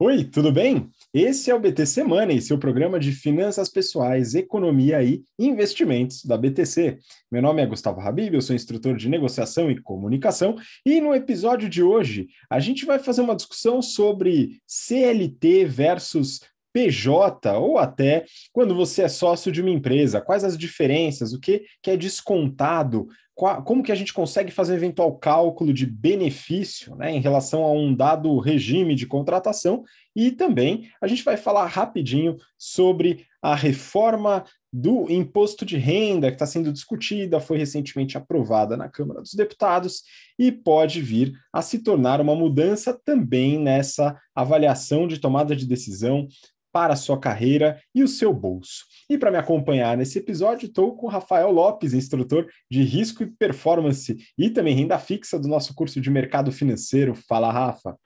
Oi, tudo bem? Esse é o BTC Money, seu programa de finanças pessoais, economia e investimentos da BTC. Meu nome é Gustavo Habib, eu sou instrutor de negociação e comunicação, e no episódio de hoje a gente vai fazer uma discussão sobre CLT versus PJ ou até quando você é sócio de uma empresa? Quais as diferenças? O que, que é descontado? Qual, como que a gente consegue fazer um eventual cálculo de benefício né, em relação a um dado regime de contratação? E também a gente vai falar rapidinho sobre a reforma do imposto de renda que está sendo discutida, foi recentemente aprovada na Câmara dos Deputados e pode vir a se tornar uma mudança também nessa avaliação de tomada de decisão para a sua carreira e o seu bolso. E para me acompanhar nesse episódio, estou com o Rafael Lopes, instrutor de risco e performance e também renda fixa do nosso curso de mercado financeiro. Fala, Rafa.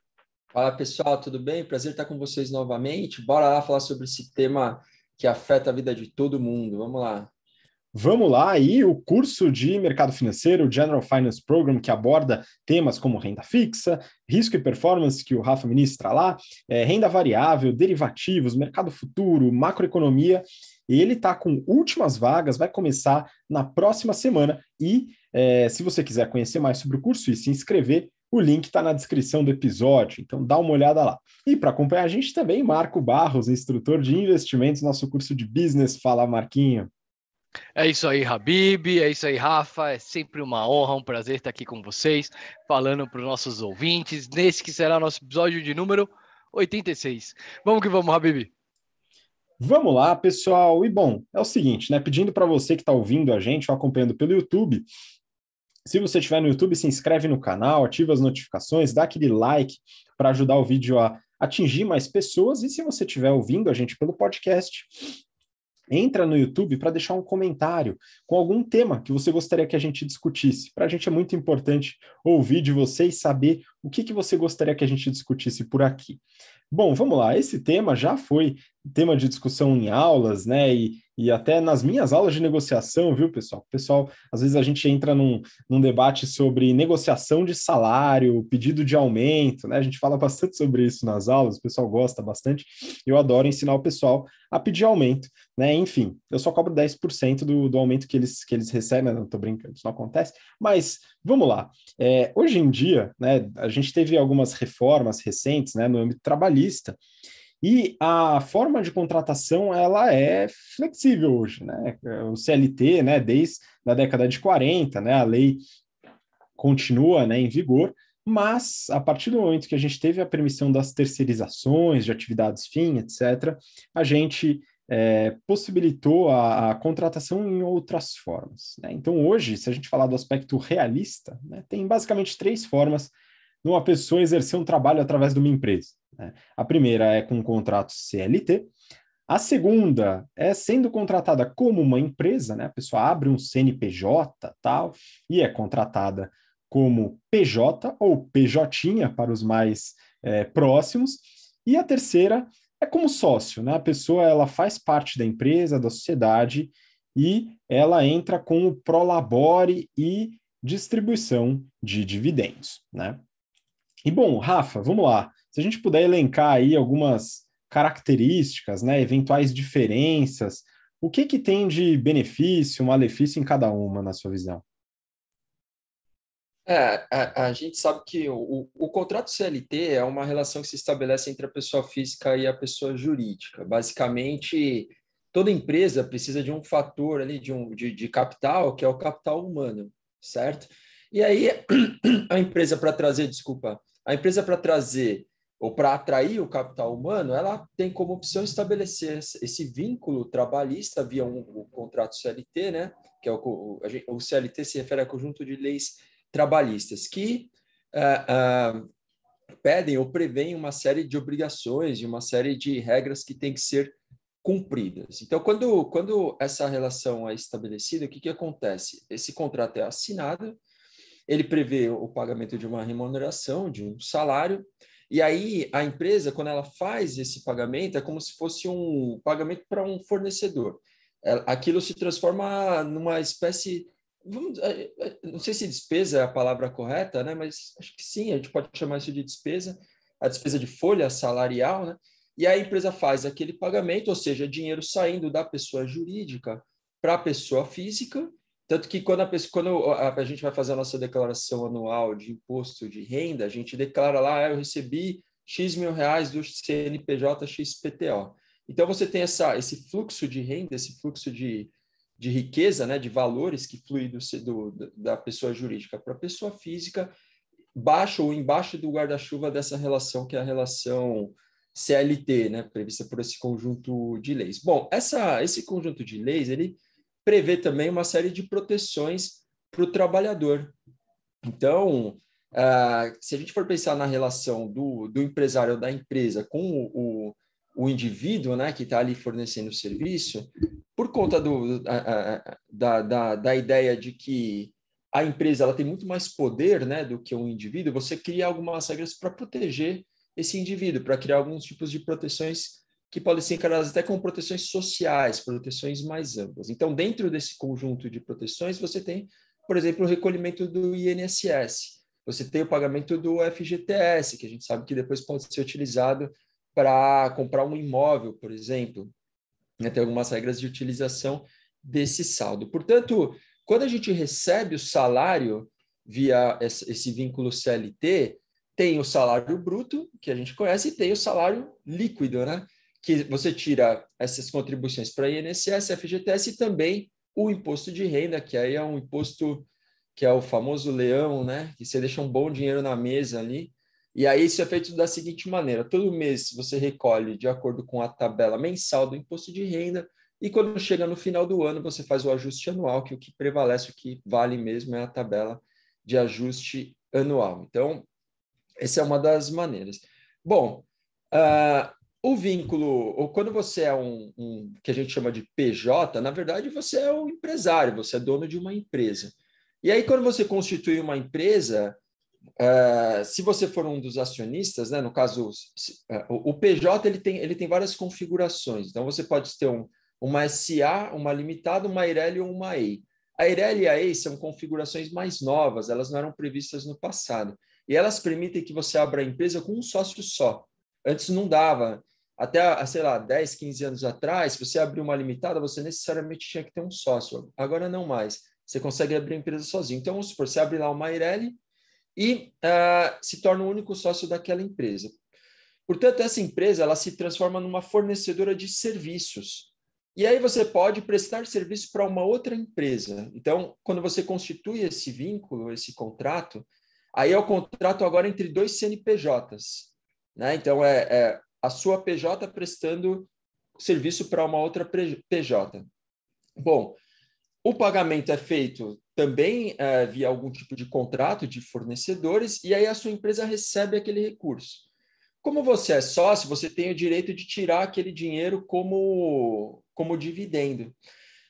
Fala, pessoal, tudo bem? Prazer estar com vocês novamente. Bora lá falar sobre esse tema que afeta a vida de todo mundo. Vamos lá. Vamos lá, e o curso de mercado financeiro, o General Finance Program, que aborda temas como renda fixa, risco e performance, que o Rafa ministra lá, é, renda variável, derivativos, mercado futuro, macroeconomia, ele está com últimas vagas, vai começar na próxima semana. E é, se você quiser conhecer mais sobre o curso e se inscrever, o link está na descrição do episódio, então dá uma olhada lá. E para acompanhar a gente também, Marco Barros, instrutor de investimentos, nosso curso de business. Fala, Marquinho. É isso aí, Habib. É isso aí, Rafa. É sempre uma honra, um prazer estar aqui com vocês, falando para os nossos ouvintes, nesse que será nosso episódio de número 86. Vamos que vamos, Habib. Vamos lá, pessoal. E bom, é o seguinte, né? Pedindo para você que está ouvindo a gente ou acompanhando pelo YouTube, se você estiver no YouTube, se inscreve no canal, ativa as notificações, dá aquele like para ajudar o vídeo a atingir mais pessoas. E se você estiver ouvindo a gente pelo podcast, entra no YouTube para deixar um comentário com algum tema que você gostaria que a gente discutisse. Para a gente é muito importante ouvir de você e saber o que, que você gostaria que a gente discutisse por aqui. Bom, vamos lá. Esse tema já foi tema de discussão em aulas, né? E e até nas minhas aulas de negociação, viu, pessoal? Pessoal, às vezes a gente entra num, num debate sobre negociação de salário, pedido de aumento, né? A gente fala bastante sobre isso nas aulas, o pessoal gosta bastante. Eu adoro ensinar o pessoal a pedir aumento, né? Enfim, eu só cobro 10% do, do aumento que eles, que eles recebem, né? não estou brincando, isso não acontece, mas vamos lá. É, hoje em dia, né, a gente teve algumas reformas recentes né, no âmbito trabalhista, e a forma de contratação ela é flexível hoje, né? O CLT, né, desde a década de 40, né, a lei continua, né, em vigor, mas a partir do momento que a gente teve a permissão das terceirizações de atividades fim, etc., a gente é, possibilitou a, a, contratação em outras formas. Né? Então, hoje, se a gente falar do aspecto realista, né, tem basicamente três formas de uma pessoa exercer um trabalho através de uma empresa. Né? A primeira é com um contrato CLT, a segunda é sendo contratada como uma empresa, né? A pessoa abre um CNPJ tal e é contratada como PJ ou PJ para os mais é, próximos. E a terceira é como sócio, né? A pessoa ela faz parte da empresa, da sociedade e ela entra com o prolabore e distribuição de dividendos, né? E bom, Rafa, vamos lá. Se a gente puder elencar aí algumas características, né, eventuais diferenças, o que que tem de benefício, malefício em cada uma, na sua visão? É, a, a gente sabe que o, o, contrato CLT é uma relação que se estabelece entre a pessoa física e a pessoa jurídica. Basicamente, toda empresa precisa de um fator ali, de, um, de, de capital, que é o capital humano, certo? E aí, a empresa para trazer, desculpa, a empresa para trazer ou para atrair o capital humano, ela tem como opção estabelecer esse vínculo trabalhista via um, o contrato CLT, né? que é o, o, CLT se refere a conjunto de leis trabalhistas, que uh, uh, pedem ou prevêem uma série de obrigações e uma série de regras que têm que ser cumpridas. Então, quando, quando essa relação é estabelecida, o que, que acontece? Esse contrato é assinado, ele prevê o pagamento de uma remuneração, de um salário, e aí, a empresa, quando ela faz esse pagamento, é como se fosse um pagamento para um fornecedor. É, aquilo se transforma numa espécie. Vamos, é, é, não sei se despesa é a palavra correta, né? mas acho que sim, a gente pode chamar isso de despesa, a despesa de folha salarial, né? e a empresa faz aquele pagamento, ou seja, dinheiro saindo da pessoa jurídica para a pessoa física, tanto que quando, a, pessoa, quando a, a, gente vai fazer a nossa declaração anual de imposto de renda, a gente declara lá, ah, eu recebi X mil reais do CNPJ XPTO. Então, você tem essa, esse fluxo de renda, esse fluxo de, de riqueza, né, de valores que flui do, do da pessoa jurídica para a pessoa física, baixo ou embaixo do guarda-chuva dessa relação, que é a relação CLT, né, prevista por esse conjunto de leis. Bom, essa, esse conjunto de leis, ele prevê também uma série de proteções para o trabalhador. Então, uh, se a gente for pensar na relação do, do empresário ou da empresa com o, o, o indivíduo né, que está ali fornecendo o serviço, por conta do, da, da, da, da ideia de que a empresa ela tem muito mais poder né, do que um indivíduo, você cria algumas regras para proteger esse indivíduo, para criar alguns tipos de proteções que podem ser encaradas até como proteções sociais, proteções mais amplas. Então, dentro desse conjunto de proteções, você tem, por exemplo, o recolhimento do INSS, você tem o pagamento do FGTS, que a gente sabe que depois pode ser utilizado para comprar um imóvel, por exemplo. Né, tem algumas regras de utilização desse saldo. Portanto, quando a gente recebe o salário via esse vínculo CLT, tem o salário bruto, que a gente conhece, e tem o salário líquido, né? que você tira essas contribuições para INSS, FGTS e também o imposto de renda, que aí é um imposto que é o famoso leão, né? Que você deixa um bom dinheiro na mesa ali. E aí isso é feito da seguinte maneira: todo mês você recolhe de acordo com a tabela mensal do imposto de renda, e quando chega no final do ano, você faz o ajuste anual, que o que prevalece, o que vale mesmo é a tabela de ajuste anual. Então, essa é uma das maneiras. Bom, uh, o vínculo, ou quando você é um, um, que a gente chama de PJ, na verdade você é um empresário, você é dono de uma empresa. E aí, quando você constitui uma empresa, uh, se você for um dos acionistas, né, no caso, uh, o PJ ele tem, ele tem várias configurações. Então, você pode ter um, uma SA, uma limitada, uma IREL ou uma EI. A IREL e a EI são configurações mais novas, elas não eram previstas no passado. E elas permitem que você abra a empresa com um sócio só. Antes não dava. Até, sei lá, 10, 15 anos atrás, se você abrir uma limitada, você necessariamente tinha que ter um sócio. Agora não mais. Você consegue abrir a empresa sozinho. Então, vamos supor, você abre lá uma ireli e uh, se torna o único sócio daquela empresa. Portanto, essa empresa ela se transforma numa fornecedora de serviços. E aí você pode prestar serviço para uma outra empresa. Então, quando você constitui esse vínculo, esse contrato, aí é o contrato agora entre dois CNPJs. Né? Então, é, é a sua PJ prestando serviço para uma outra PJ. Bom, o pagamento é feito também uh, via algum tipo de contrato de fornecedores e aí a sua empresa recebe aquele recurso. Como você é sócio, você tem o direito de tirar aquele dinheiro como, como dividendo.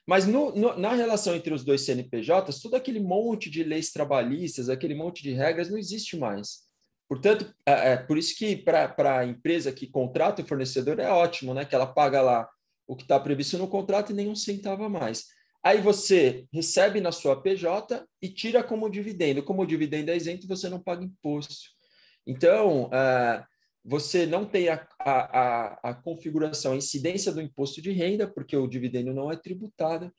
Mas no, no, na relação entre os dois CNPJs, todo aquele monte de leis trabalhistas, aquele monte de regras não existe mais. Portanto, é, é, por isso que para a empresa que contrata o fornecedor é ótimo, né? Que ela paga lá o que está previsto no contrato e nem um centavo a mais. Aí você recebe na sua PJ e tira como dividendo. Como o dividendo é isento, você não paga imposto. Então, uh, você não tem a, a, a, configuração, a incidência do imposto de renda, porque o dividendo não é tributado.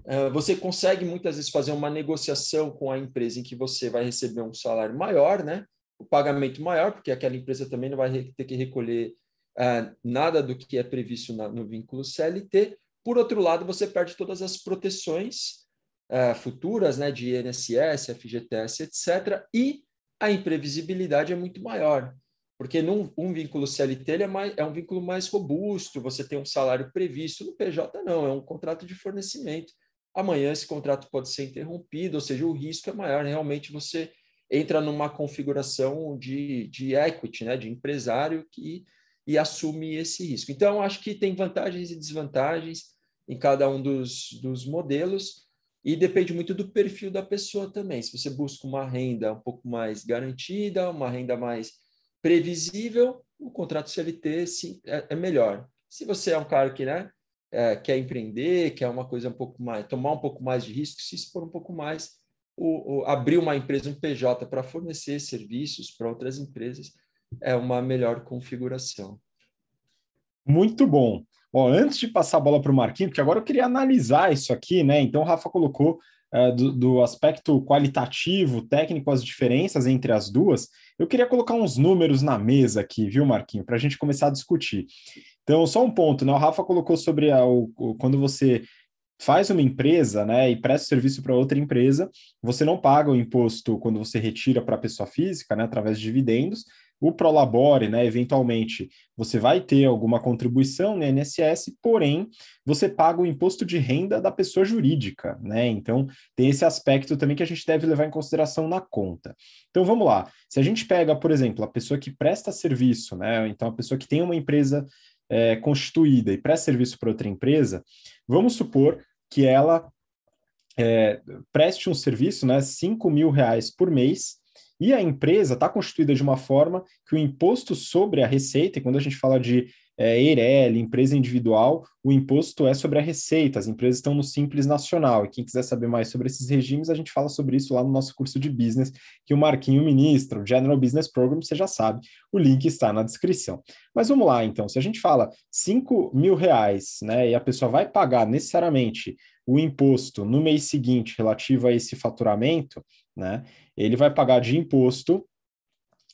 Uh, você consegue muitas vezes fazer uma negociação com a empresa em que você vai receber um salário maior, né? o pagamento maior, porque aquela empresa também não vai ter que recolher ah, nada do que é previsto na, no vínculo CLT. Por outro lado, você perde todas as proteções ah, futuras, né, de INSS, FGTS, etc. E a imprevisibilidade é muito maior, porque num, um vínculo CLT é, mais, é um vínculo mais robusto, você tem um salário previsto. No PJ, não, é um contrato de fornecimento amanhã esse contrato pode ser interrompido, ou seja, o risco é maior. Realmente você entra numa configuração de, de equity, né, de empresário que e assume esse risco. Então, acho que tem vantagens e desvantagens em cada um dos, dos modelos e depende muito do perfil da pessoa também. Se você busca uma renda um pouco mais garantida, uma renda mais previsível, o contrato CLT sim, é, é melhor. Se você é um cara que né, é, quer empreender, quer uma coisa um pouco mais, tomar um pouco mais de risco, se expor um pouco mais, o, o, abrir uma empresa, um PJ, para fornecer serviços para outras empresas é uma melhor configuração. Muito bom. Ó, antes de passar a bola para o Marquinhos, porque agora eu queria analisar isso aqui, né? Então, o Rafa colocou é, do, do, aspecto qualitativo, técnico, as diferenças entre as duas. Eu queria colocar uns números na mesa aqui, viu, Marquinhos, para a gente começar a discutir. Então, só um ponto, né? O Rafa colocou sobre a, o, quando você faz uma empresa, né, e presta serviço para outra empresa, você não paga o imposto quando você retira para a pessoa física, né, através de dividendos. O Prolabore, né, eventualmente, você vai ter alguma contribuição no INSS, porém, você paga o imposto de renda da pessoa jurídica, né? Então, tem esse aspecto também que a gente deve levar em consideração na conta. Então, vamos lá. Se a gente pega, por exemplo, a pessoa que presta serviço, né, então a pessoa que tem uma empresa é, constituída e presta serviço para outra empresa, vamos supor que ela é, preste um serviço, né, 5 mil reais por mês, e a empresa está constituída de uma forma que o imposto sobre a receita, e quando a gente fala de é, EIRELI, empresa individual, o imposto é sobre a receita, as empresas estão no Simples Nacional. E quem quiser saber mais sobre esses regimes, a gente fala sobre isso lá no nosso curso de business, que o Marquinho ministra, o General Business Program, você já sabe, o link está na descrição. Mas vamos lá, então, se a gente fala 5 mil reais, né, e a pessoa vai pagar necessariamente o imposto no mês seguinte relativo a esse faturamento, né, ele vai pagar de imposto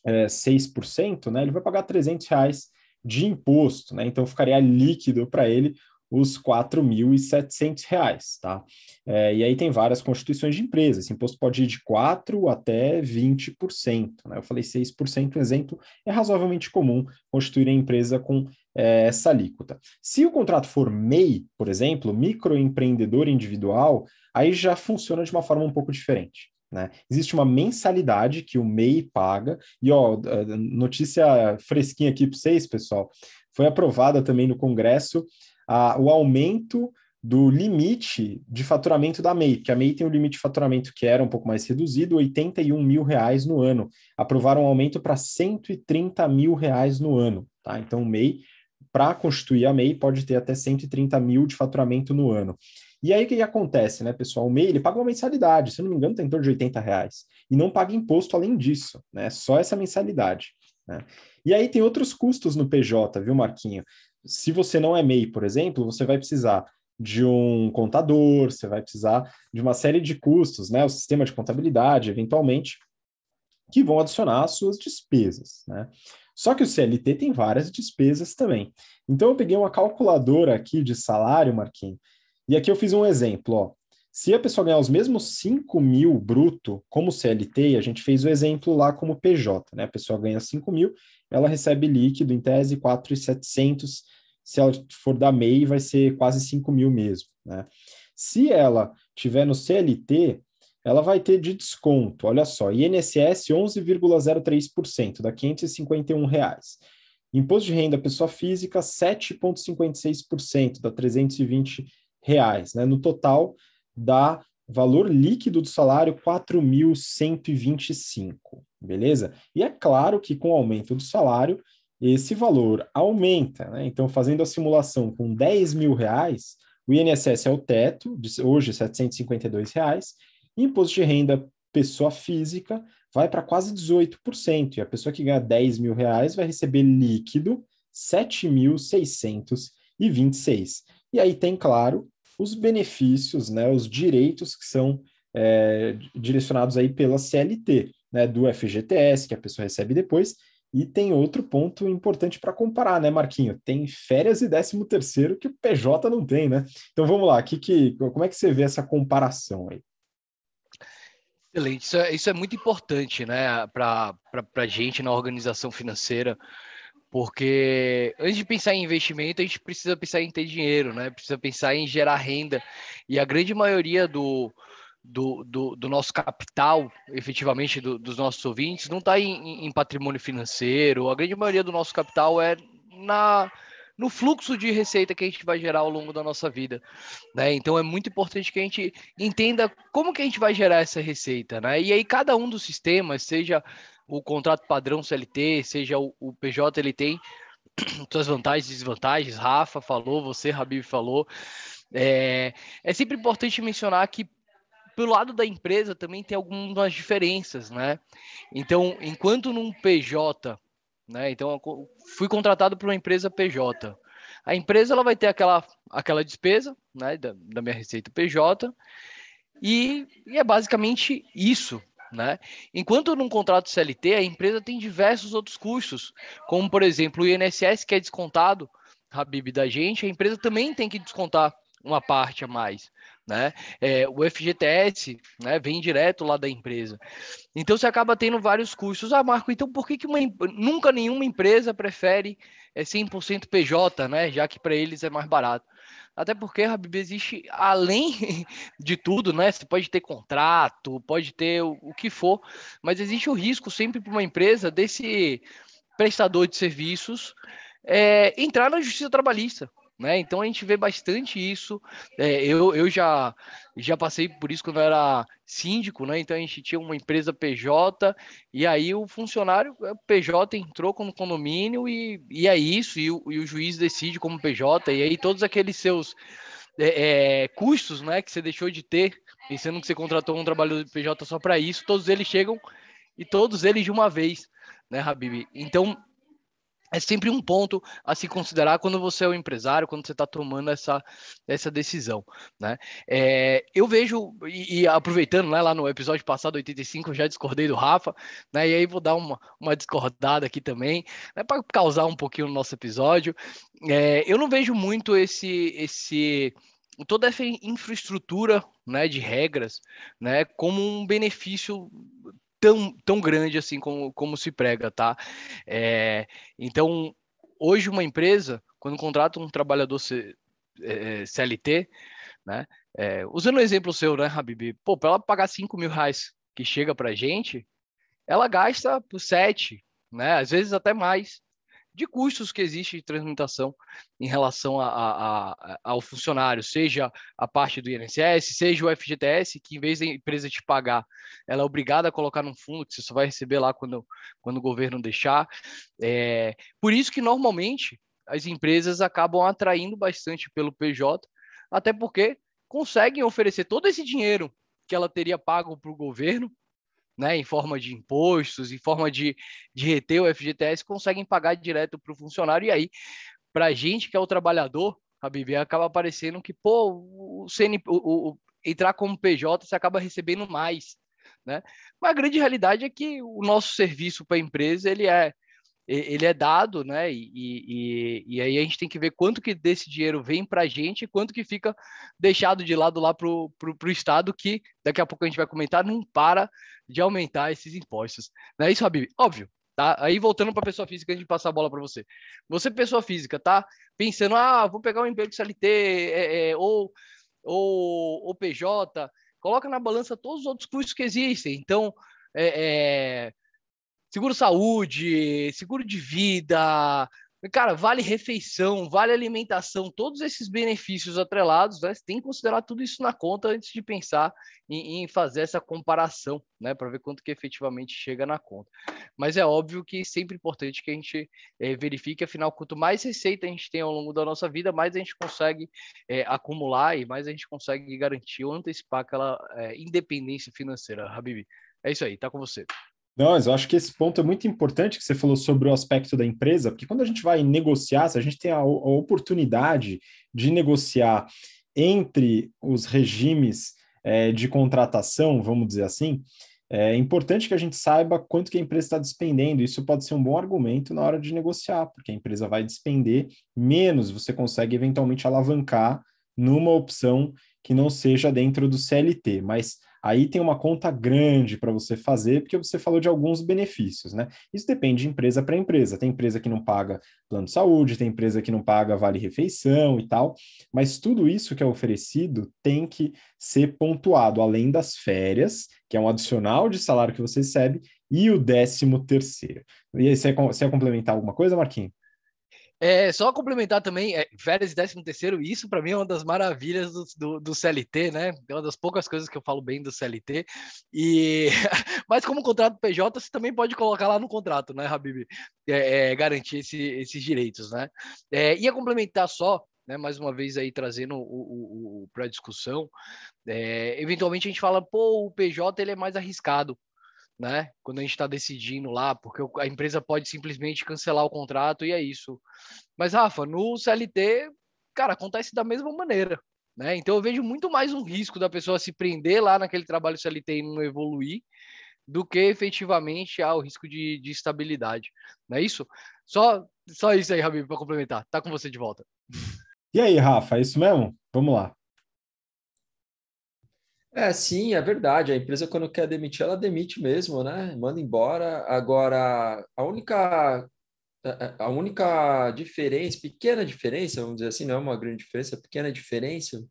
é, 6%, né, ele vai pagar 300 reais de imposto, né? Então ficaria líquido para ele os R$ 4.700, tá? É, e aí tem várias constituições de empresa, esse imposto pode ir de 4% até 20%, né? Eu falei 6% isento, é razoavelmente comum constituir a empresa com é, essa alíquota. Se o contrato for MEI, por exemplo, microempreendedor individual, aí já funciona de uma forma um pouco diferente. Né? Existe uma mensalidade que o MEI paga, e ó, notícia fresquinha aqui para vocês, pessoal. Foi aprovada também no Congresso a, o aumento do limite de faturamento da MEI, porque a MEI tem um limite de faturamento que era um pouco mais reduzido, 81 mil reais no ano. Aprovaram um aumento para 130 mil reais no ano. Tá? Então, o MEI, para constituir a MEI, pode ter até 130 mil de faturamento no ano. E aí o que, que acontece, né, pessoal? O MEI, ele paga uma mensalidade, se não me engano, tem tá em torno de 80 reais. E não paga imposto além disso, né? Só essa mensalidade. Né? E aí tem outros custos no PJ, viu, Marquinho? Se você não é MEI, por exemplo, você vai precisar de um contador, você vai precisar de uma série de custos, né? O sistema de contabilidade, eventualmente, que vão adicionar às suas despesas, né? Só que o CLT tem várias despesas também. Então eu peguei uma calculadora aqui de salário, Marquinho, e aqui eu fiz um exemplo, ó. Se a pessoa ganhar os mesmos 5 mil bruto como CLT, a gente fez o exemplo lá como PJ, né? A pessoa ganha 5 mil, ela recebe líquido, em tese, 4,700. Se ela for da MEI, vai ser quase 5 mil mesmo, né? Se ela tiver no CLT, ela vai ter de desconto, olha só, INSS 11,03%, dá 551 reais. Imposto de renda pessoa física 7,56%, dá 320 reais. Né? No total, dá valor líquido do salário 4.125, beleza? E é claro que com o aumento do salário, esse valor aumenta. Né? Então, fazendo a simulação com 10 mil reais, o INSS é o teto, hoje R$ 752, reais, imposto de renda pessoa física vai para quase 18%, e a pessoa que ganha 10 mil reais vai receber líquido 7.626. E aí tem, claro, os benefícios, né, os direitos que são é, direcionados aí pela CLT, né, do FGTS, que a pessoa recebe depois, e tem outro ponto importante para comparar, né, Marquinho? Tem férias e 13 terceiro que o PJ não tem, né? Então vamos lá, que, que, como é que você vê essa comparação aí? Excelente, isso é, isso é muito importante, né, para a gente na organização financeira. Porque antes de pensar em investimento, a gente precisa pensar em ter dinheiro, né? Precisa pensar em gerar renda. E a grande maioria do, do, do, do nosso capital, efetivamente, do, dos nossos ouvintes, não está em, em, patrimônio financeiro. A grande maioria do nosso capital é na no fluxo de receita que a gente vai gerar ao longo da nossa vida, né? Então é muito importante que a gente entenda como que a gente vai gerar essa receita, né? E aí cada um dos sistemas, seja o contrato padrão CLT, seja o, o PJ, ele tem suas vantagens e desvantagens. Rafa falou, você, Rabib, falou. É, é sempre importante mencionar que pelo lado da empresa também tem algumas diferenças, né? Então, enquanto num PJ, né? Então, fui contratado por uma empresa PJ. A empresa ela vai ter aquela, aquela despesa, né? Da, da minha receita PJ. E, e é basicamente isso, né? Enquanto num contrato CLT, a empresa tem diversos outros custos, como, por exemplo, o INSS que é descontado, Habib, da gente, a empresa também tem que descontar uma parte a mais. Né? É, o FGTS né, vem direto lá da empresa. Então você acaba tendo vários custos. Ah, Marco, então por que, que uma, nunca nenhuma empresa prefere é, 100% PJ, né? já que para eles é mais barato? Até porque, Habib, existe além de tudo, né? Você pode ter contrato, pode ter o, o que for, mas existe o risco sempre para uma empresa desse prestador de serviços é, entrar na justiça trabalhista. Né? Então a gente vê bastante isso. É, eu, eu já, já passei por isso quando eu era síndico, né? Então a gente tinha uma empresa PJ, e aí o funcionário é, PJ entrou como condomínio, e, e é isso, e o, e o juiz decide como PJ, e aí todos aqueles seus é, é, custos né, que você deixou de ter, pensando que você contratou um trabalhador de PJ só para isso, todos eles chegam e todos eles de uma vez, né, Habib? Então é sempre um ponto a se considerar quando você é o um empresário, quando você está tomando essa, essa decisão, né? É, eu vejo, e, e, aproveitando, né, lá no episódio passado, 85, eu já discordei do Rafa, né? E aí vou dar uma, uma discordada aqui também, né, para causar um pouquinho no nosso episódio. É, eu não vejo muito esse... esse toda essa infraestrutura né, de regras né, como um benefício tão, tão grande assim como, como se prega, tá? É, então, hoje uma empresa, quando contrata um trabalhador C, é, eh, eh, CLT, né? É, usando o exemplo seu, né, Habib? Pô, para ela pagar 5 mil reais que chega pra gente, ela gasta por 7, né? Às vezes até mais de custos que existe de transmutação em relação a, a, a, ao funcionário, seja a parte do INSS, seja o FGTS, que em vez da empresa te pagar, ela é obrigada a colocar num fundo que você só vai receber lá quando, quando o governo deixar. É, por isso que normalmente as empresas acabam atraindo bastante pelo PJ, até porque conseguem oferecer todo esse dinheiro que ela teria pago para o governo né, em forma de impostos, em forma de, de reter o FGTS, conseguem pagar direto para o funcionário. E aí, para a gente que é o trabalhador, a Bibi acaba aparecendo que, pô, o, CN, o, o, entrar como PJ você acaba recebendo mais. Né? Mas a grande realidade é que o nosso serviço para a empresa ele é ele é dado, né? E, e, e, aí a gente tem que ver quanto que desse dinheiro vem para a gente e quanto que fica deixado de lado lá para o Estado, que daqui a pouco a gente vai comentar, não para de aumentar esses impostos. Não é isso, Habib? Óbvio. Tá? Aí voltando para pessoa física, a gente passa a bola para você. Você, pessoa física, tá pensando, ah, vou pegar um emprego CLT é, é, ou, ou, ou PJ, coloca na balança todos os outros custos que existem. Então, é, é seguro saúde, seguro de vida, cara, vale refeição, vale alimentação, todos esses benefícios atrelados, né? Você tem que considerar tudo isso na conta antes de pensar em, em fazer essa comparação, né? Para ver quanto que efetivamente chega na conta. Mas é óbvio que é sempre importante que a gente é, verifique, afinal, quanto mais receita a gente tem ao longo da nossa vida, mais a gente consegue é, acumular e mais a gente consegue garantir ou antecipar aquela é, independência financeira, Habib. É isso aí, tá com você. Não, mas eu acho que esse ponto é muito importante que você falou sobre o aspecto da empresa, porque quando a gente vai negociar, se a gente tem a, a oportunidade de negociar entre os regimes é, de contratação, vamos dizer assim, é importante que a gente saiba quanto que a empresa está despendendo. Isso pode ser um bom argumento na hora de negociar, porque a empresa vai despender menos, você consegue eventualmente alavancar numa opção que não seja dentro do CLT. Mas Aí tem uma conta grande para você fazer, porque você falou de alguns benefícios, né? Isso depende de empresa para empresa. Tem empresa que não paga plano de saúde, tem empresa que não paga vale refeição e tal, mas tudo isso que é oferecido tem que ser pontuado, além das férias, que é um adicional de salário que você recebe, e o décimo terceiro. E aí, você ia complementar alguma coisa, Marquinhos? É, só complementar também, é, férias de 13 isso para mim é uma das maravilhas do, do, do, CLT, né? É uma das poucas coisas que eu falo bem do CLT. E mas como contrato PJ, você também pode colocar lá no contrato, né, Habib? É, é, garantir esse, esses direitos, né? É, ia complementar só né, mais uma vez aí trazendo o, o, o para discussão, é, eventualmente a gente fala, pô, o PJ ele é mais arriscado né? Quando a gente está decidindo lá, porque a empresa pode simplesmente cancelar o contrato e é isso. Mas, Rafa, no CLT, cara, acontece da mesma maneira. Né? Então eu vejo muito mais um risco da pessoa se prender lá naquele trabalho CLT e não evoluir do que efetivamente há ah, o risco de, de estabilidade. Não é isso? Só, só isso aí, Rabib, para complementar. Tá com você de volta. E aí, Rafa, é isso mesmo? Vamos lá. É, sim, é verdade. A empresa, quando quer demitir, ela demite mesmo, né? Manda embora. Agora, a única, a única diferença, pequena diferença, vamos dizer assim, não é uma grande diferença, é pequena diferença,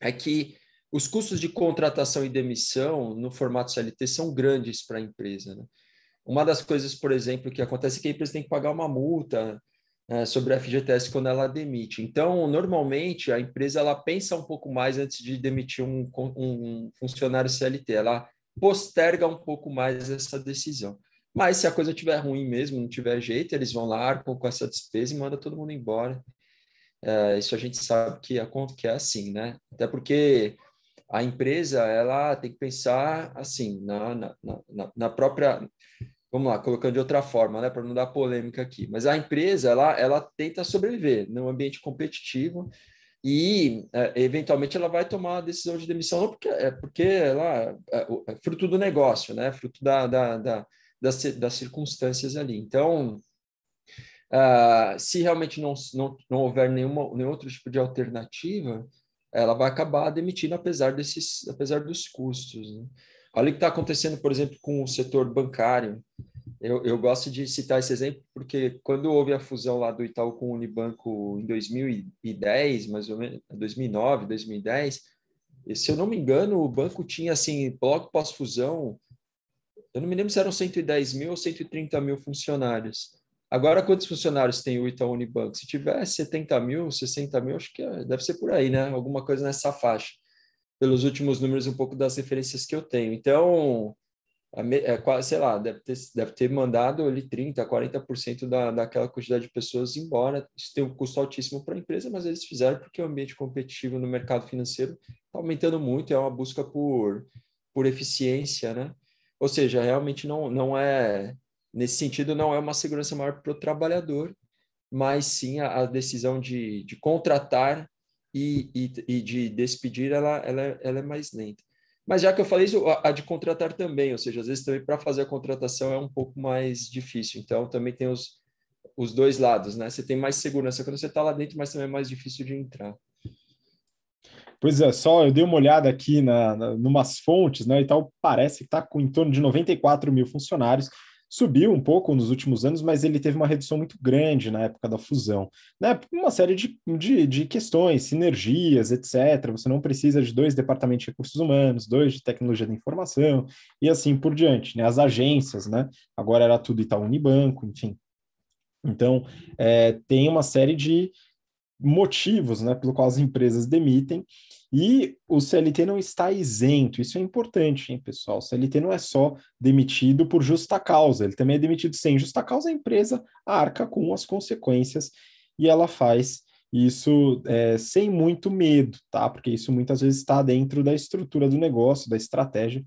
é que os custos de contratação e demissão no formato CLT são grandes para a empresa, né? Uma das coisas, por exemplo, que acontece é que a empresa tem que pagar uma multa, é, sobre a FGTS quando ela demite. Então, normalmente, a empresa ela pensa um pouco mais antes de demitir um, um funcionário CLT, ela posterga um pouco mais essa decisão. Mas se a coisa tiver ruim mesmo, não tiver jeito, eles vão lá, arcam com essa despesa e manda todo mundo embora. É, isso a gente sabe que a é, que é assim, né? Até porque a empresa ela tem que pensar assim na, na, na, na própria vamos lá, colocando de outra forma, né, para não dar polêmica aqui, mas a empresa ela, ela tenta sobreviver num ambiente competitivo e é, eventualmente ela vai tomar a decisão de demissão não porque é porque ela é, é fruto do negócio, né, fruto da, da, da das, das circunstâncias ali. Então, uh, se realmente não, não, não houver nenhuma, nenhum outro tipo de alternativa, ela vai acabar demitindo apesar desses apesar dos custos. Né? Olha o que está acontecendo, por exemplo, com o setor bancário. Eu, eu, gosto de citar esse exemplo porque quando houve a fusão lá do Itaú com o Unibanco em 2010, mais ou menos, 2009, 2010, se eu não me engano, o banco tinha, assim, logo pós-fusão, eu não me lembro se eram 110 mil ou 130 mil funcionários. Agora, quantos funcionários tem o Itaú Unibanco? Se tiver 70 mil, 60 mil, acho que é, deve ser por aí, né? Alguma coisa nessa faixa pelos últimos números um pouco das referências que eu tenho. Então, é sei lá, deve ter, deve ter mandado ali 30%, 40% da, daquela quantidade de pessoas embora. Isso tem um custo altíssimo para a empresa, mas eles fizeram porque o ambiente competitivo no mercado financeiro está aumentando muito, é uma busca por, por eficiência, né? Ou seja, realmente não, não é, nesse sentido, não é uma segurança maior para o trabalhador, mas sim a, a decisão de, de contratar e, e, e de despedir ela, ela, é, ela é mais lenta. Mas já que eu falei isso, a, a de contratar também, ou seja, às vezes também para fazer a contratação é um pouco mais difícil. Então também tem os, os dois lados, né? Você tem mais segurança quando você está lá dentro, mas também é mais difícil de entrar. Pois é, só eu dei uma olhada aqui na, na numas fontes, né? E tal, parece que está com em torno de 94 mil funcionários subiu um pouco nos últimos anos, mas ele teve uma redução muito grande na época da fusão. Né? Uma série de, de, de questões, sinergias, etc. Você não precisa de dois departamentos de recursos humanos, dois de tecnologia da informação e assim por diante. Né? As agências, né? agora era tudo Itaú Unibanco, enfim. Então, é, tem uma série de motivos né, pelo qual as empresas demitem, e o CLT não está isento, isso é importante, hein, pessoal? O CLT não é só demitido por justa causa, ele também é demitido sem justa causa, a empresa arca com as consequências e ela faz isso é, sem muito medo, tá? Porque isso muitas vezes está dentro da estrutura do negócio, da estratégia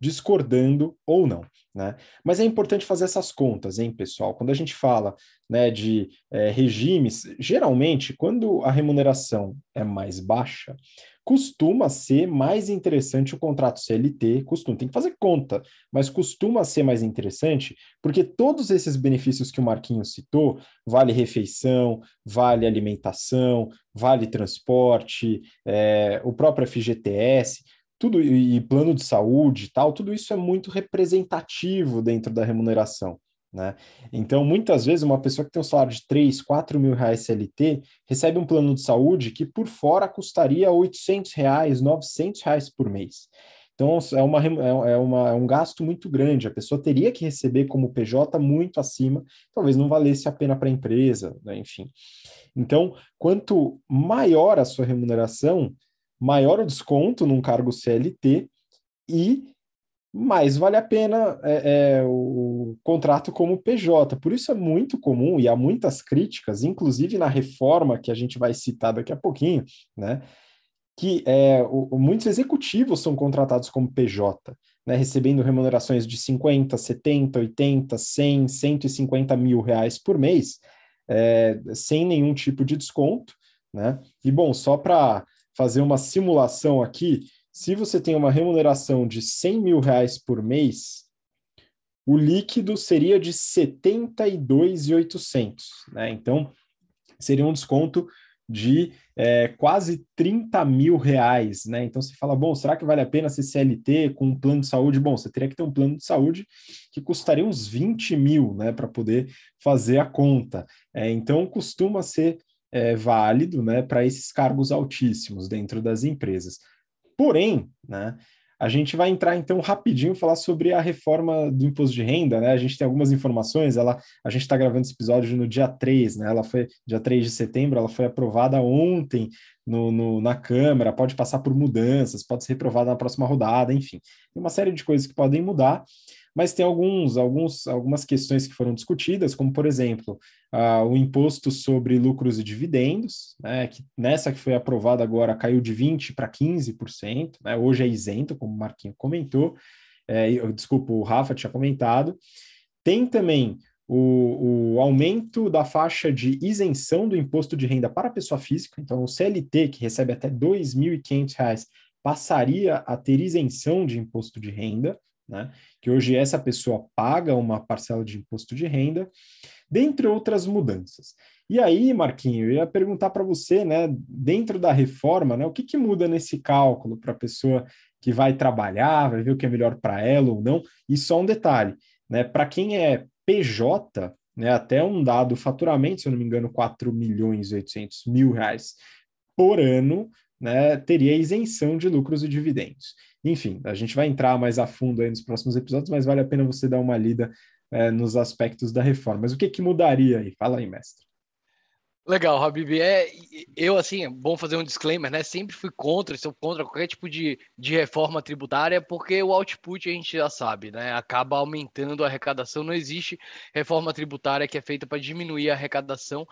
discordando ou não. Né? Mas é importante fazer essas contas, hein, pessoal? Quando a gente fala né, de é, regimes, geralmente, quando a remuneração é mais baixa, costuma ser mais interessante o contrato CLT, costuma, tem que fazer conta, mas costuma ser mais interessante, porque todos esses benefícios que o Marquinhos citou, vale refeição, vale alimentação, vale transporte, é, o próprio FGTS, tudo e plano de saúde e tal, tudo isso é muito representativo dentro da remuneração. Né? Então, muitas vezes, uma pessoa que tem um salário de 3, 4 mil reais CLT recebe um plano de saúde que por fora custaria 800 reais, 900 reais por mês. Então, é, uma, é, é, uma, é um gasto muito grande. A pessoa teria que receber como PJ muito acima, talvez não valesse a pena para a empresa, né? enfim. Então, quanto maior a sua remuneração, maior o desconto num cargo CLT e mais vale a pena é, é, o contrato como PJ. Por isso é muito comum e há muitas críticas, inclusive na reforma que a gente vai citar daqui a pouquinho, né? Que é, o, muitos executivos são contratados como PJ, né, recebendo remunerações de 50, 70, 80, 100, 150 mil reais por mês, é, sem nenhum tipo de desconto. Né? E bom, só para fazer uma simulação aqui, se você tem uma remuneração de 100 mil reais por mês, o líquido seria de 72,800, né? Então, seria um desconto de é, quase 30 mil reais, né? Então você fala, bom, será que vale a pena ser CLT com um plano de saúde? Bom, você teria que ter um plano de saúde que custaria uns 20 mil, né, para poder fazer a conta. É, então costuma ser é, válido né, para esses cargos altíssimos dentro das empresas. Porém, né, a gente vai entrar então rapidinho falar sobre a reforma do imposto de renda, né? A gente tem algumas informações, ela a gente está gravando esse episódio no dia 3, né? Ela foi dia 3 de setembro, ela foi aprovada ontem no, no na Câmara, pode passar por mudanças, pode ser reprovada na próxima rodada, enfim. Tem uma série de coisas que podem mudar mas tem alguns, alguns, algumas questões que foram discutidas, como, por exemplo, uh, o imposto sobre lucros e dividendos, né, que nessa que foi aprovada agora caiu de 20% para 15%, né, hoje é isento, como o Marquinho comentou, é, desculpa, o Rafa tinha comentado. Tem também o, o, aumento da faixa de isenção do imposto de renda para a pessoa física, então o CLT, que recebe até R$ 2.500, passaria a ter isenção de imposto de renda né? Que hoje essa pessoa paga uma parcela de imposto de renda, dentre outras mudanças. E aí, Marquinho, eu ia perguntar para você, né, dentro da reforma, né, o que, que muda nesse cálculo para a pessoa que vai trabalhar, vai ver o que é melhor para ela ou não? E só um detalhe, né, para quem é PJ, né, até um dado faturamento, se eu não me engano, 4 milhões e 800 mil reais por ano, né, teria isenção de lucros e dividendos. Enfim, a gente vai entrar mais a fundo aí nos próximos episódios, mas vale a pena você dar uma lida é, nos aspectos da reforma. Mas o que, que mudaria aí? Fala aí, mestre. Legal, Habib. É, eu, assim, é bom fazer um disclaimer, né? Sempre fui contra, sou contra qualquer tipo de, de reforma tributária, porque o output a gente já sabe, né? Acaba aumentando a arrecadação. Não existe reforma tributária que é feita para diminuir a arrecadação.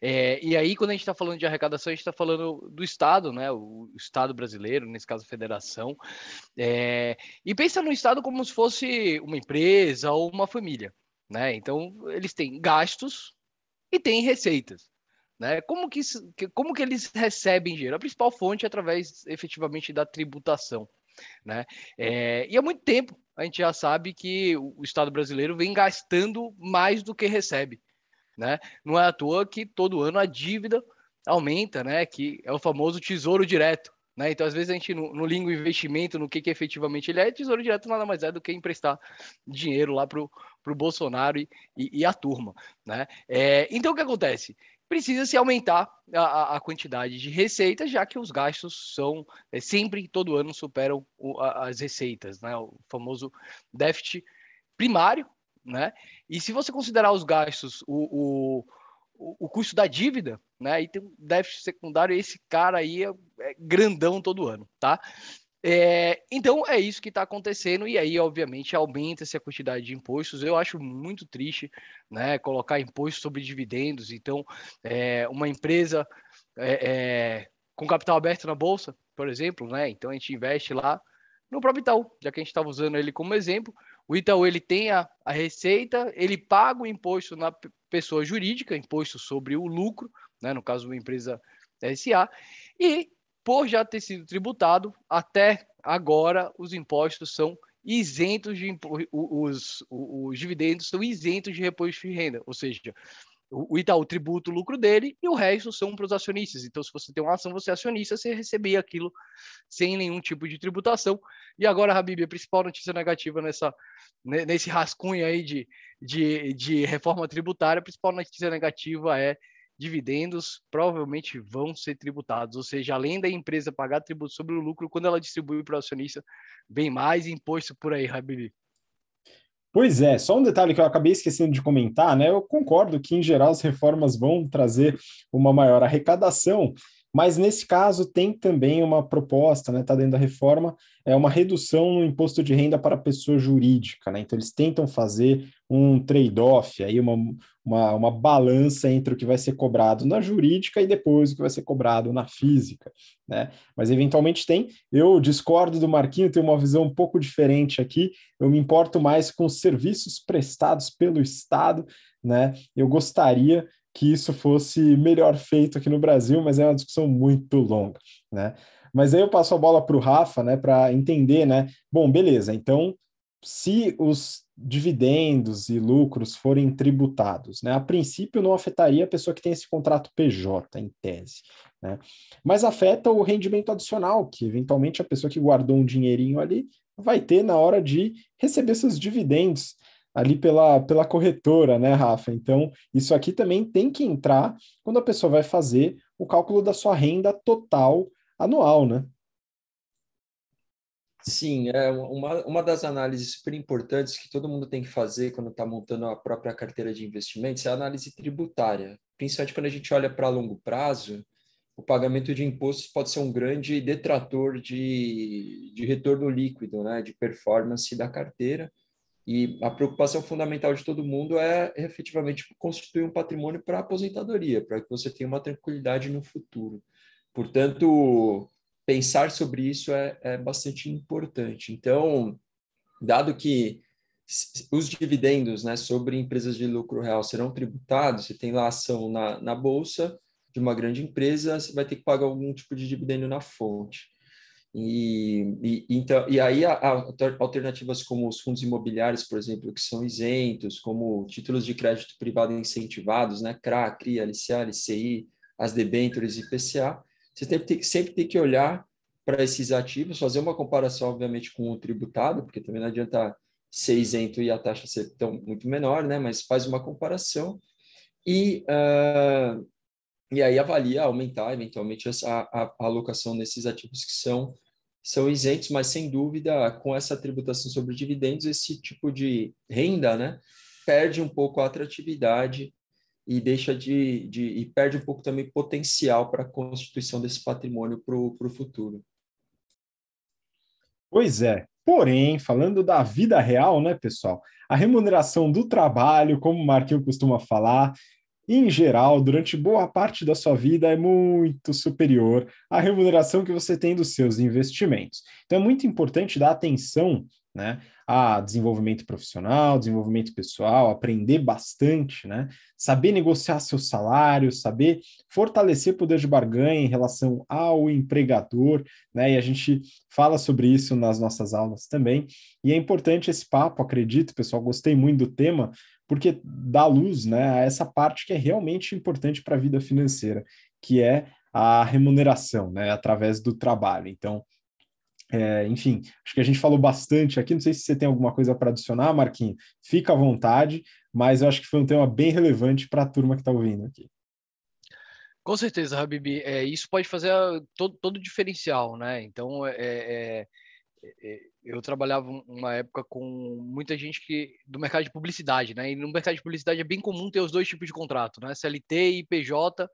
É, e aí, quando a gente está falando de arrecadação, a gente está falando do Estado, né? O Estado brasileiro, nesse caso, a federação. É, e pensa no Estado como se fosse uma empresa ou uma família. Né? Então, eles têm gastos e têm receitas. Né? Como, que, como que eles recebem dinheiro? A principal fonte é através, efetivamente, da tributação. Né? É, e há muito tempo a gente já sabe que o Estado brasileiro vem gastando mais do que recebe. Né? Não é à toa que todo ano a dívida aumenta, né? que é o famoso tesouro direto. Né? Então, às vezes, a gente não, não liga o investimento no que, que efetivamente ele é. Tesouro direto nada mais é do que emprestar dinheiro lá para o Bolsonaro e, e, e, a turma. Né? É, então, o que acontece? precisa se aumentar a, a, quantidade de receitas, já que os gastos são é, sempre, todo ano, superam o, a, as receitas, né? O famoso déficit primário, né? E se você considerar os gastos, o, o, o custo da dívida, né? E tem um déficit secundário, esse cara aí é, é grandão todo ano, tá? É, então é isso que está acontecendo, e aí, obviamente, aumenta-se a quantidade de impostos. Eu acho muito triste né, colocar imposto sobre dividendos. Então, é, uma empresa é, é, com capital aberto na Bolsa, por exemplo, né? Então a gente investe lá no próprio Itaú, já que a gente estava usando ele como exemplo. O Itaú ele tem a, a receita, ele paga o imposto na pessoa jurídica, imposto sobre o lucro, né? no caso, uma empresa SA, e por já ter sido tributado, até agora os impostos são isentos de os, os, os dividendos são isentos de reposto de renda, ou seja, o Itaú tributa o lucro dele e o resto são para os acionistas. Então, se você tem uma ação, você é acionista, você recebia aquilo sem nenhum tipo de tributação. E agora, Habib, a principal notícia negativa nessa, nesse rascunho aí de, de, de reforma tributária, a principal notícia negativa é dividendos provavelmente vão ser tributados, ou seja, além da empresa pagar tributo sobre o lucro, quando ela distribui para o acionista, vem mais imposto por aí, Rabili. Pois é, só um detalhe que eu acabei esquecendo de comentar, né? Eu concordo que, em geral, as reformas vão trazer uma maior arrecadação, mas nesse caso tem também uma proposta, né? Está dentro da reforma, é uma redução no imposto de renda para pessoa jurídica, né? Então eles tentam fazer um trade-off, aí uma, uma, uma balança entre o que vai ser cobrado na jurídica e depois o que vai ser cobrado na física, né? Mas eventualmente tem. Eu discordo do Marquinho, tenho uma visão um pouco diferente aqui. Eu me importo mais com os serviços prestados pelo Estado, né? Eu gostaria que isso fosse melhor feito aqui no Brasil, mas é uma discussão muito longa, né? Mas aí eu passo a bola para o Rafa, né, para entender, né? Bom, beleza, então se os dividendos e lucros forem tributados, né? A princípio não afetaria a pessoa que tem esse contrato PJ, em tese, né? Mas afeta o rendimento adicional que eventualmente a pessoa que guardou um dinheirinho ali vai ter na hora de receber seus dividendos ali pela, pela corretora, né, Rafa? Então, isso aqui também tem que entrar quando a pessoa vai fazer o cálculo da sua renda total anual, né? Sim, é uma, uma das análises super importantes que todo mundo tem que fazer quando está montando a própria carteira de investimentos é a análise tributária. Principalmente quando a gente olha para longo prazo, o pagamento de impostos pode ser um grande detrator de, de retorno líquido, né, de performance da carteira. E a preocupação fundamental de todo mundo é efetivamente constituir um patrimônio para a aposentadoria, para que você tenha uma tranquilidade no futuro. Portanto, pensar sobre isso é, é bastante importante. Então, dado que os dividendos né, sobre empresas de lucro real serão tributados, você tem lá ação na, na bolsa de uma grande empresa, você vai ter que pagar algum tipo de dividendo na fonte. E, e, então, e aí a, a, alternativas como os fundos imobiliários, por exemplo, que são isentos, como títulos de crédito privado incentivados, né, CRA, CRI, LCA, LCI, as debêntures e PCA, você sempre tem, sempre tem que olhar para esses ativos, fazer uma comparação, obviamente, com o tributado, porque também não adianta ser isento e a taxa ser tão, muito menor, né? mas faz uma comparação e, uh, e aí avalia aumentar eventualmente a, a, a, alocação nesses ativos que são, são isentos, mas sem dúvida, com essa tributação sobre dividendos, esse tipo de renda né, perde um pouco a atratividade e deixa de, de e perde um pouco também potencial para a constituição desse patrimônio para o futuro. Pois é. Porém, falando da vida real, né, pessoal? A remuneração do trabalho, como o Marquinhos costuma falar, em geral, durante boa parte da sua vida, é muito superior à remuneração que você tem dos seus investimentos. Então, é muito importante dar atenção né? Ah, desenvolvimento profissional, desenvolvimento pessoal, aprender bastante, né? Saber negociar seu salário, saber fortalecer poder de barganha em relação ao empregador, né? E a gente fala sobre isso nas nossas aulas também. E é importante esse papo, acredito, pessoal, gostei muito do tema, porque dá luz, né, a essa parte que é realmente importante para a vida financeira, que é a remuneração, né, através do trabalho. Então, é, enfim, acho que a gente falou bastante aqui. Não sei se você tem alguma coisa para adicionar, Marquinho. Fica à vontade, mas eu acho que foi um tema bem relevante para a turma que está ouvindo aqui. Com certeza, Habib. É, isso pode fazer a, todo, todo o diferencial, né? Então, é, é, é, é eu trabalhava uma época com muita gente que do mercado de publicidade, né? E no mercado de publicidade é bem comum ter os dois tipos de contrato, né? CLT e PJ.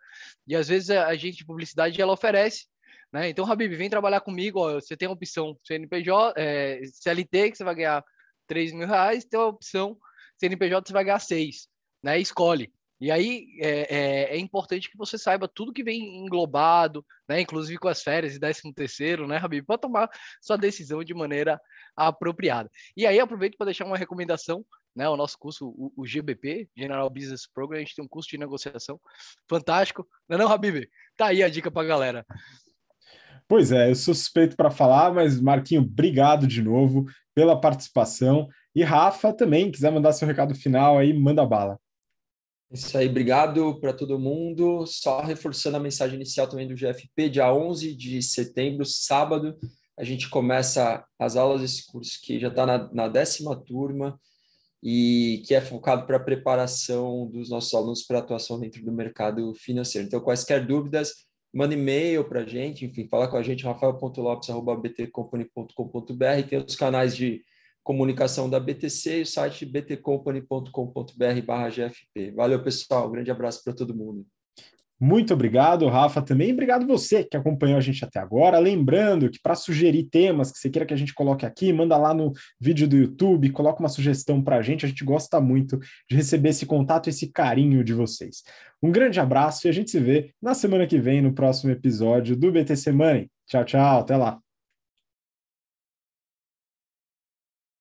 E às vezes a agente de publicidade ela oferece né? Então, Habib, vem trabalhar comigo, ó, você tem a opção CNPJ, é, CLT, que você vai ganhar 3 mil reais, tem a opção CNPJ, você vai ganhar 6, né? escolhe. E aí é, é, é, importante que você saiba tudo que vem englobado, né? Inclusive com as férias e 13 terceiro, né, Rabi? Para tomar sua decisão de maneira apropriada. E aí aproveito para deixar uma recomendação, né? O nosso curso, o, o, GBP, General Business Program, a gente tem um curso de negociação fantástico. Não é não, Habib? Tá aí a dica para galera. Pois é, eu sou suspeito para falar, mas Marquinho, obrigado de novo pela participação. E Rafa também, quiser mandar seu recado final aí, manda bala. É isso aí, obrigado para todo mundo. Só reforçando a mensagem inicial também do GFP, dia 11 de setembro, sábado, a gente começa as aulas desse curso que já está na, na, décima turma e que é focado para a preparação dos nossos alunos para atuação dentro do mercado financeiro. Então, quaisquer dúvidas, manda e-mail para a gente, enfim, fala com a gente, rafael.lopes.btcompany.com.br, tem os canais de comunicação da BTC e o site btcompany.com.br barra GFP. Valeu, pessoal, um grande abraço para todo mundo. Muito obrigado, Rafa, também. Obrigado você que acompanhou a gente até agora. Lembrando que para sugerir temas que você queira que a gente coloque aqui, manda lá no vídeo do YouTube, coloca uma sugestão para a gente. A gente gosta muito de receber esse contato, esse carinho de vocês. Um grande abraço e a gente se vê na semana que vem no próximo episódio do BTC Money. Tchau, tchau. Até lá.